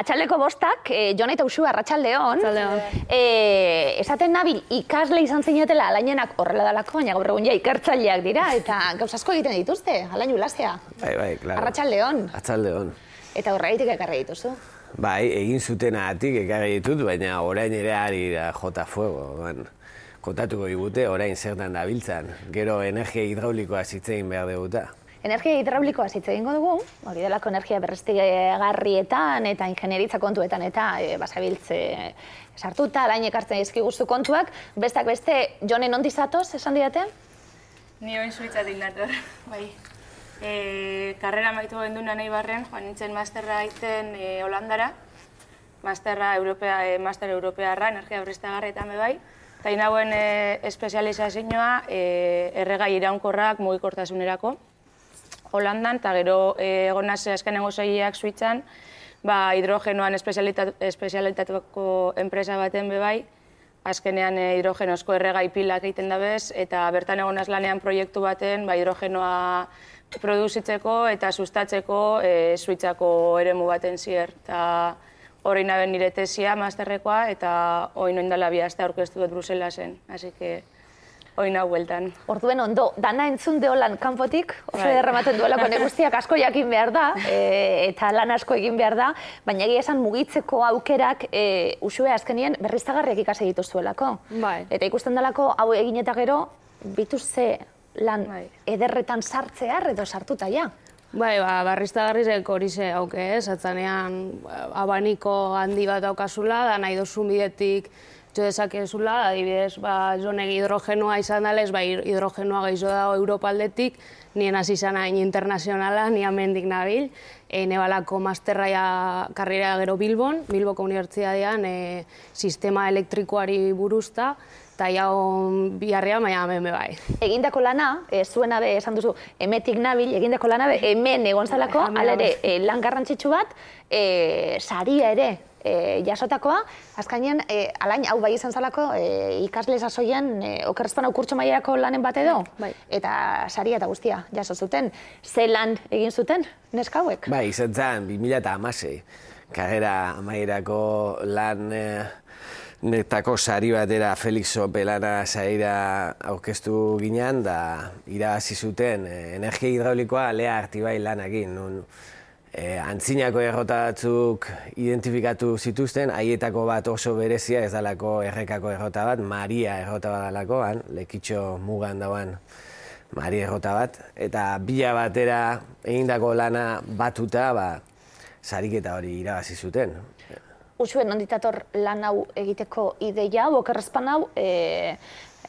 Atxaldeko bostak, eh, Jona eta Usu, arratxalde hon. Eh, esaten nabil, ikasle izan zeinatela alainenak horrela dalako, baina gaur egun ja ikartzaileak dira, eta gauzasko egiten dituzte, alain lasea. Bai, bai, klaro. Arratxalde hon. hon. Eta horregatik ekarri dituzu. Bai, egin zuten ahatik ekarri ditut, baina orain ere ari da jota fuego. Kontatuko digute, orain zertan dabiltzan. Gero energia hidraulikoa zitzein behar deguta. Energia hidraulikoa hitz egingo dugu, hori delako energia berreztigarrietan eta ingenieritza kontuetan eta e, basabiltze e, sartuta, alain ekartzen guztu kontuak, bestak beste, jone nondi zatoz, esan diate? Ni hoin suitza dinator, bai. E, karrera maitu gendu nanei barren, joan nintzen masterra aiten Holandara, masterra Europea, master Europearra, energia berreztigarrietan bai. Eta inauen e, espezializazioa erregai iraunkorrak mugikortasunerako. Holandan, eta gero eh, egon askenean azkenengo Suitzan, ba, hidrogenoan espezialitatuko enpresa baten bebai, azkenean e, eh, hidrogenozko erregai pilak egiten dabez, eta bertan egon lanean proiektu baten ba, hidrogenoa produzitzeko eta sustatzeko eh, suitzako eremu baten zier. Ta, Horri nabe nire tesia, masterrekoa, eta hori noindala bihazta aurkeztu dut Brusela zen. Oin bueltan. Orduen ondo, dana entzun deolan kanpotik, oso bai. right. duelako negustiak asko jakin behar da, e, eta lan asko egin behar da, baina egia esan mugitzeko aukerak e, usue azkenien berriztagarriak ikasi dituzuelako. Bai. Eta ikusten delako, hau egin eta gero, ze lan bai. ederretan sartzea, edo sartuta ja. Bai, ba, barrizta hori ze auke ez, eh, abaniko handi bat daukazula, da nahi bidetik, jo dezakezula, adibidez, ba, zonek hidrogenoa izan dela, ez ba, hidrogenoa gaizo dago Europa aldetik, nien hasi izan hain internazionala, ni amendik nabil, e, nebalako masterraia karriera gero Bilbon, Bilboko Unibertsitatean e, sistema elektrikoari buruzta, eta ja on biharria, baina hemen bai. Egindako lana, e, zuena be, esan duzu, emetik nabil, egindako lana be, hemen egon zalako, ala ere, e, lan garrantzitsu bat, e, saria ere, e, jasotakoa, azkainan, e, alain, hau bai izan zalako, e, ikasle zazoien, e, okerrezpan aukurtso maierako lanen bat edo, bai. eta saria eta guztia jaso zuten, ze lan egin zuten, neskauek? Bai, izan zen, 2000 eta amasei, karrera maierako lan... E, Netako sari bat era Felix Opelana zaira aurkeztu ginean, da irabazi zuten e, energia hidraulikoa lea hartibai lan egin e, antzinako errotatzuk identifikatu zituzten, haietako bat oso berezia ez dalako errekako errota bat, Maria errota bat lekitxo mugan dauan Maria errota bat, eta bila batera egindako lana batuta, ba, zarik hori irabazi zuten. Usuen, onditator lan hau egiteko ideia, bokerrezpan hau, e,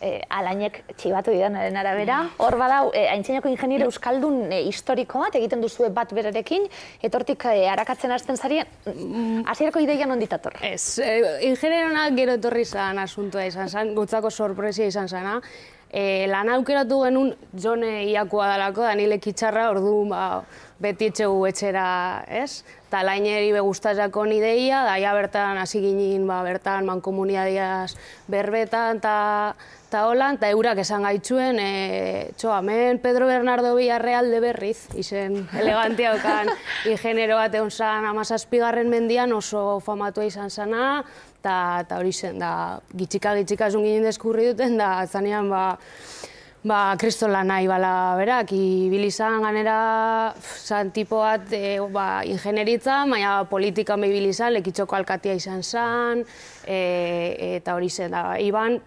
eh, alainek txibatu didanaren arabera. Hor bada, eh, aintzeneko ingeniero euskaldun eh, historiko bat, egiten duzu bat berarekin, etortik eh, arakatzen hasten zari, mm. hasierako ideian onditator. Ez, eh, ingeniero gero etorri zan asuntoa izan zan, gutzako sorpresia izan zana, Eh, lan aukeratu genuen jone iakua dalako, da kitzarra ordu ba, beti etxegu etxera, ez? Eta lain eri begustazako nideia, daia bertan hasi ginen, ba, bertan mankomuniadiaz berbetan, eta holan, eta eurak esan gaitzuen eh, txo, amen, Pedro Bernardo Villarreal de berriz, izen elegantia okan, ingenero bat egon zan, amazazpigarren mendian oso famatua izan zana, ta ta hori zen da gitxika gitxika ginen deskurri duten da azanean ba ba kristola nahi bala berak ibili ganera san tipo bat e, ba ingineritza baina politika mebilizan lekitxoko alkatia izan san e, eta hori zen da iban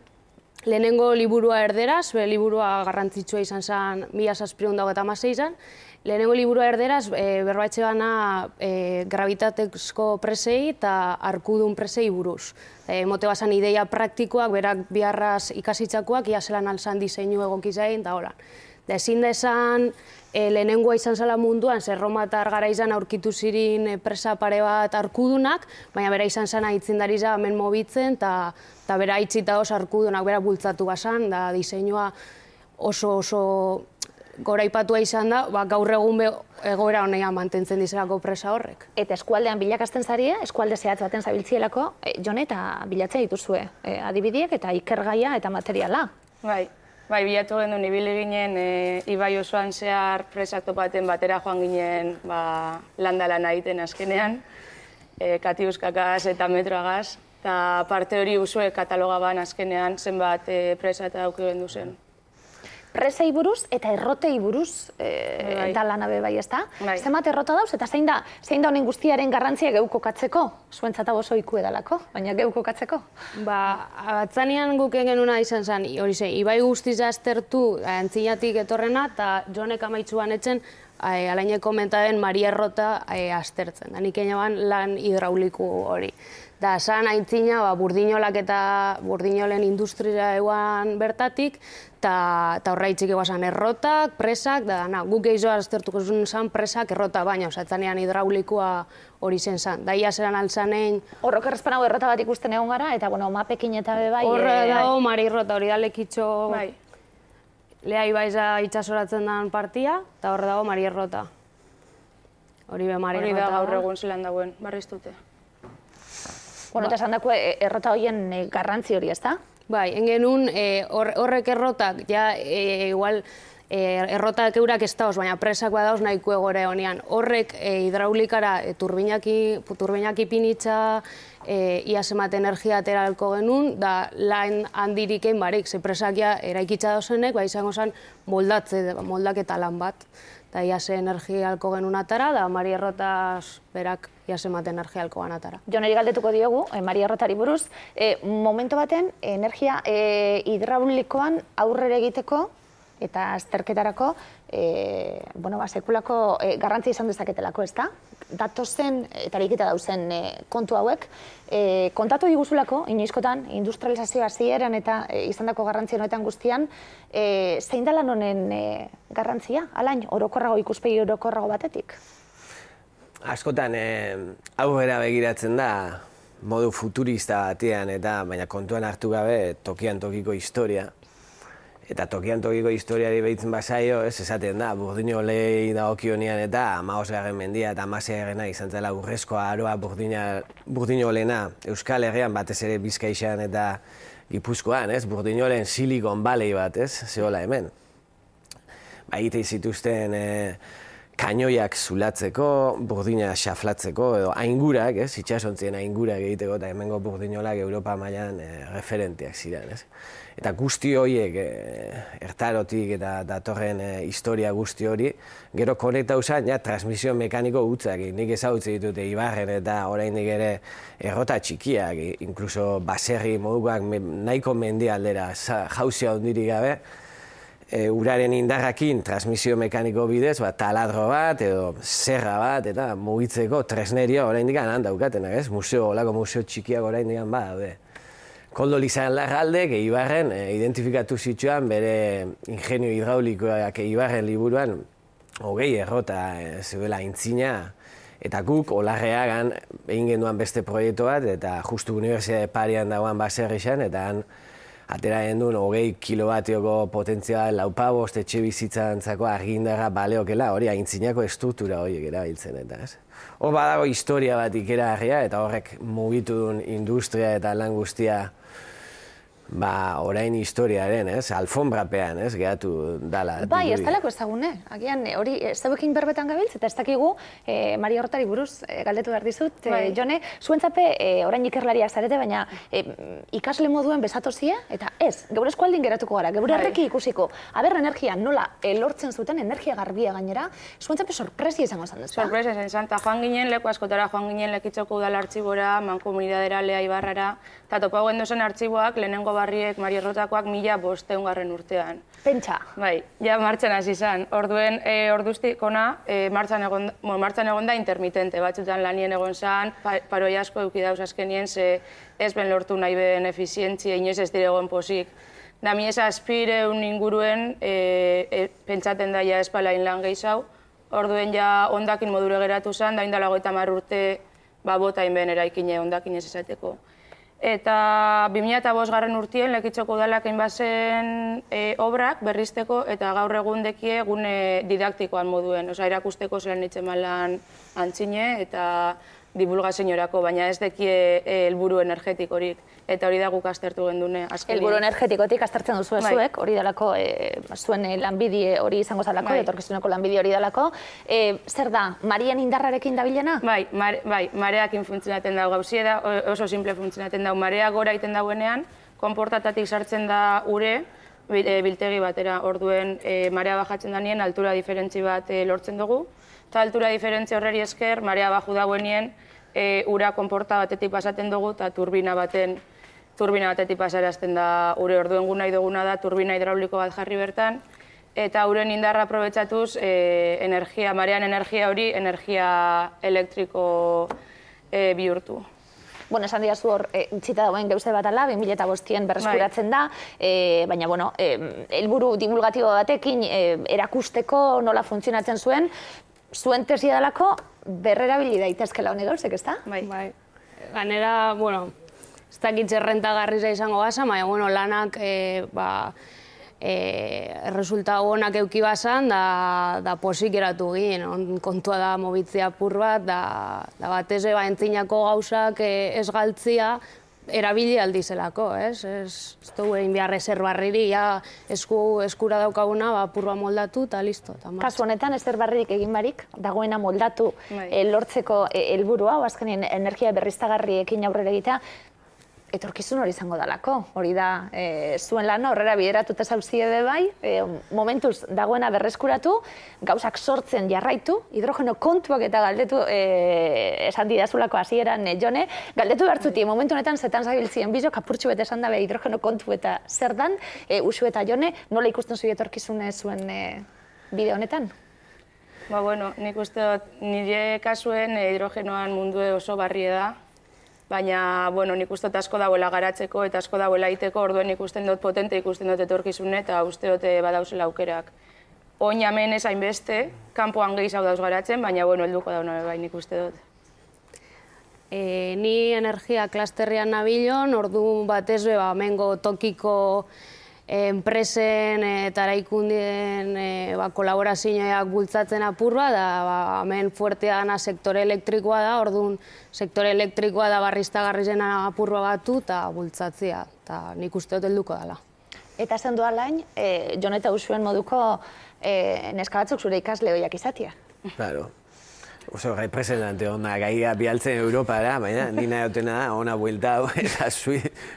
lehenengo liburua erderaz, be, liburua garrantzitsua izan zen, mila saspriun dago eta lehenengo liburua erderaz, e, berbatxe gana e, gravitatezko presei eta arkudun presei buruz. E, basan ideia praktikoak, berak biharraz ikasitzakoak, iazelan alzan diseinu egokizain, da holan. Da ezin da esan eh, lehenengoa izan zala munduan, zer Roma eta argara izan aurkitu zirin eh, presa pare bat arkudunak, baina bera izan zana itzindari za hemen mobitzen, eta bera itzita oso arkudunak bera bultzatu basan, da diseinua oso oso ipatua izan da, ba, gaur egun egoera honean mantentzen dizelako presa horrek. Eta eskualdean bilakasten zari, eskualde zehatz baten zabiltzielako, e, jone eta bilatzea dituzue e, adibidiek eta ikergaia eta materiala. Bai, Bai, bilatu gendu ginen, e, ibai osoan zehar presak topaten batera joan ginen ba, landala nahi den azkenean, e, kati eta metroagaz, eta parte hori usue katalogaban ban azkenean zenbat e, presa eta auki gendu zen presei buruz eta errotei buruz e, eh, da bai, bai. lana be bai, ezta? Bai. errota dauz eta zein da zein da honen guztiaren garrantzia geuko katzeko? Zuentzat oso ikue edalako, baina geuko katzeko? Ba, atzanean guk genuna izan zen, hori ze, ibai guztiz astertu eh, antzinatik etorrena eta jonek ekamaitzuan etzen eh, alaineko menta komentaren Maria Errota astertzen. aztertzen. Da nik lan hidrauliku hori. Da, san aintzina, ba, burdinolak eta burdinolen industria eguan bertatik, eta horra itxiki guazan errotak, presak, da, na, guk eizo aztertuko zuen zan presak errota baina, osatzen hidraulikoa hori zen zan. Daia zeran altzanein... Horrok errezpanago errota bat ikusten egon gara, eta, bueno, mapekin eta be bai... Horre eh, da, bai. mari errota, hori da lekitxo... Bai. Lea ibaiza itxasoratzen den partia, eta horre dago mari errota. Hori be mari errota. Hori da, gaur egun zelan dagoen, barriztute. Bueno, ba- eta zandako errota horien eh, garrantzi hori, ez da? Bai, engenun eh, horrek errotak, ja, eh, igual, eh, errotak eurak ez dauz, baina presak badauz nahiko egore honean. Horrek hidraulikara turbinak ipinitza, iasemat energia ateralko genuen, da lan handirik egin barik, ze presak eraikitza dauzenek, ba izango zen moldatze, moldaketa lan bat eta jase energialko genuen atara, da Mari Errotaz berak jase mate energialko atara. Joneri galdetuko diogu, Maria eh, Mari Errotari buruz, eh, momento baten, energia eh, hidraulikoan aurrere egiteko, eta azterketarako e, bueno, ba, sekulako e, garrantzia izan dezaketelako, ez da? zen, eta erikita dauzen e, kontu hauek, e, kontatu diguzulako, inoizkotan, industrializazioa eta e, izan dako garrantzia noetan guztian, e, zein dela nonen e, garrantzia, alain, orokorrago ikuspegi orokorrago batetik? Askotan, e, hau bera begiratzen da, modu futurista batean, eta baina kontuan hartu gabe tokian tokiko historia, Eta tokian tokiko historiari behitzen basaio, ez esaten da, burdino lehi da okionian eta garen mendia eta amaosea egena izan zela urrezkoa aroa burdina, burdino lehena Euskal Herrian batez ere bizkaixan eta gipuzkoan, ez? Burdino lehen silikon balei bat, ez? Zehola hemen. Ba, zituzten... Eh, kainoiak zulatzeko, burdina xaflatzeko, edo aingurak, ez, itxasontzien aingurak egiteko, eta hemengo burdinolak Europa mailan eh, referenteak ziren, ez. Eta guzti horiek, e, ertarotik eta datorren eh, historia guzti hori, gero konekta usan, transmisio mekaniko gutzak, nik ezagutzen ditute Ibarren eta oraindik ere errota txikiak, inkluso baserri modukoak nahiko mendialdera jauzia ondiri gabe, e, uraren indarrakin transmisio mekaniko bidez, ba, taladro bat edo zerra bat, eta mugitzeko tresneria orain digan handaukaten, ez? Museo, olako museo txikiak orain digan ba, be. Koldo Lizan Larralde, e, identifikatu zituan bere ingenio hidraulikoak Eibarren liburuan, hogei errota e, zuela intzina, eta guk olarreagan egin genuen beste proiektu bat, eta justu Unibertsitate Parian dagoan baserri eta han, atera gendun, hogei kilobatioko potentzia laupabost etxe zako argindarra baleokela, hori aintzinako estutura hori gara biltzen, eta ez? Hor badago historia bat ikera eta horrek mugitu duen industria eta lan guztia ba, orain historiaren, ez, alfombrapean, ez, gehatu dala. Bai, ez ezagune, agian, hori, eh, ez dabekin berbetan gabiltz, eta ez dakigu, Maria eh, Mari Hortari buruz, eh, galdetu behar dizut, bai. jone, zuen zape, orain ikerlaria zarete, baina ikasle moduen bezatozia, eta ez, geure eskualdin geratuko gara, geure bai. ikusiko, aber energia nola elortzen zuten, energia garbia gainera, zuen zape sorpresi izango zan, da? Sorpresi izan, eta joan ginen, leku askotara, joan ginen, lekitzoko udal artxibora, komunidadera, leha ibarrara, eta topo gendozen artxiboak, lehenengo Barriek, Mari Errotakoak, mila bosteun garren urtean. Pentsa. Bai, ja martxan hasi izan. Orduen, e, eh, orduztik ona, e, eh, martxan, egon, martxan egon da intermitente, batzutan lanien egon zan, pa, paroi asko eukidauz azkenien, ze ez ben lortu nahi behen efizientzia, inoiz ez diregoen pozik. Da mi ez aspire inguruen, e, e, pentsaten da ja espalain lan gehizau, orduen ja ondakin modure geratu zan, da indalago eta marrurte, ba bota inbehen eraikine ondakin ez eta 2005 garren urtien lekitzoko udalak inbazen e, obrak berrizteko eta gaur egun dekie gune didaktikoan moduen, Osea, irakusteko zelan itxen malan antzine eta dibulgazen baina ez dekie e, helburu energetikorik. energetik horik eta hori da guk astertu gendune Elburu energetikotik astertzen duzu ezuek, bai. hori dalako, eh, zuen eh, lanbidie hori izango zalako, bai. etorkizuneko lanbide hori dalako. Eh, zer da, marien indarrarekin dabilena? bilena? Bai, bai, mareakin funtzionatzen dago, gauzie da, oso simple funtzionaten dago, marea gora iten dagoenean, konportatatik sartzen da ure, biltegi batera, orduen marea bajatzen da nien, altura diferentzi bat lortzen dugu, eta altura diferentzi horreri esker, marea baju dagoen nien, ura konporta batetik pasaten dugu, eta turbina baten turbina batetik pasarazten da ure orduen guna nahi duguna da turbina hidrauliko bat jarri bertan, eta uren indarra aprobetsatuz eh, energia, marean energia hori, energia elektriko eh, bihurtu. Bueno, esan dira hor, eh, txita dagoen geuze bat ala, 2000 eta bostien berreskuratzen da, bai. baina, bueno, elburu divulgatibo batekin erakusteko nola funtzionatzen zuen, zuen tesia dalako berrerabili daitezkela honi ez da? Bai. bai. Ganera, bueno, ez dakit zerrenta izango basa, baina bueno, lanak eh, ba, eh, resulta honak euki basan, da, da posik eratu kontua da mobitzia pur bat, da, da bat eze ba entzinako gauzak eh, ez galtzia, erabili aldizelako, ez? Ez, du egin behar barriri, ja, esku, eskura daukaguna, ba, purba moldatu, eta listo. Kasu honetan, ezterbarrik egin barik, dagoena moldatu, bai. lortzeko helburua, e, azkenien, energia berriztagarriekin aurrera egitea, etorkizun hori izango dalako. Hori da, e, zuen lan horrera bideratuta zauzie be bai, e, momentuz dagoena berreskuratu, gauzak sortzen jarraitu, hidrogeno kontuak eta galdetu e, esan didazulako hasieran e, jone, galdetu behartzuti, momentu honetan zetan zabiltzien bizo, kapurtxu bete esan dabe bai, hidrogeno kontu eta zer dan, e, usu eta jone, nola ikusten zui etorkizun zuen e, bide honetan? Ba, bueno, nik uste dut, nire kasuen e, hidrogenoan mundu oso barri da, baina, bueno, nik uste asko dagoela garatzeko eta asko dagoela iteko, orduen ikusten dut potente, ikusten dut etorkizune eta uste dute eh, badauzela aukerak. Oin hemen ez hainbeste, kanpoan gehiz hau dauz garatzen, baina, bueno, helduko dauna bai nik uste dut. Eh, ni energia klasterrian nabilon, ordu ez beba, mengo tokiko enpresen eh, eta araikundien eh, ba, kolaborazioak bultzatzen apurra, da ba, hemen fuertea dana sektore elektrikoa da, orduan sektore elektrikoa da barrizta garri zena apurra batu eta bultzatzea, eta nik uste dut duko dela. Eta zen duan lain, eh, Jon eta Usuen moduko neskabatzuk zure ikasle horiak izatia. Claro, Oso representante ona gaia bialtzen Europa baina nina nahi da, ona buelta hau, eta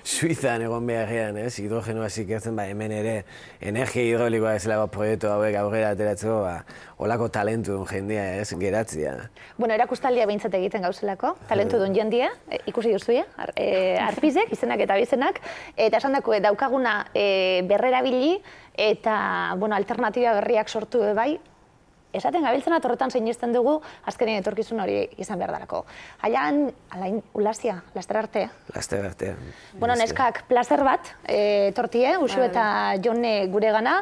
Suizan egon behar gehan, ez? Hidrogeno hasik ertzen, ba, hemen ere, energia hidrolikoa ez lagu proiektu hauek aurrera ateratzen, ba, olako talentu duen jendia, ez? Geratzia. Bueno, erakustaldia behintzat egiten gauzelako, talentu duen jendia, eh, ikusi duzu, ja? Eh, Arpizek, izenak eta bizenak, eta esan dako, eh, daukaguna berrera bili, eta, bueno, alternatiba berriak sortu, bai, Esaten gabiltzen atorretan zeinisten dugu, azkenean etorkizun hori izan behar darako. Hailan, alain, ulazia, laster arte. Laster arte. Bueno, neskak, plazer bat, eh, tortie, usu eta jone gure gana.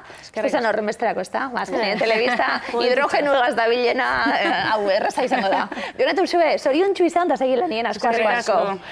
izan horren besterako, ez da? Ba, azkenean, telebizta, hidrogenu egaz da bilena, eh, hau, erraza izango da. Jonet, usu, zorion txu izan da segilean nien asko asko.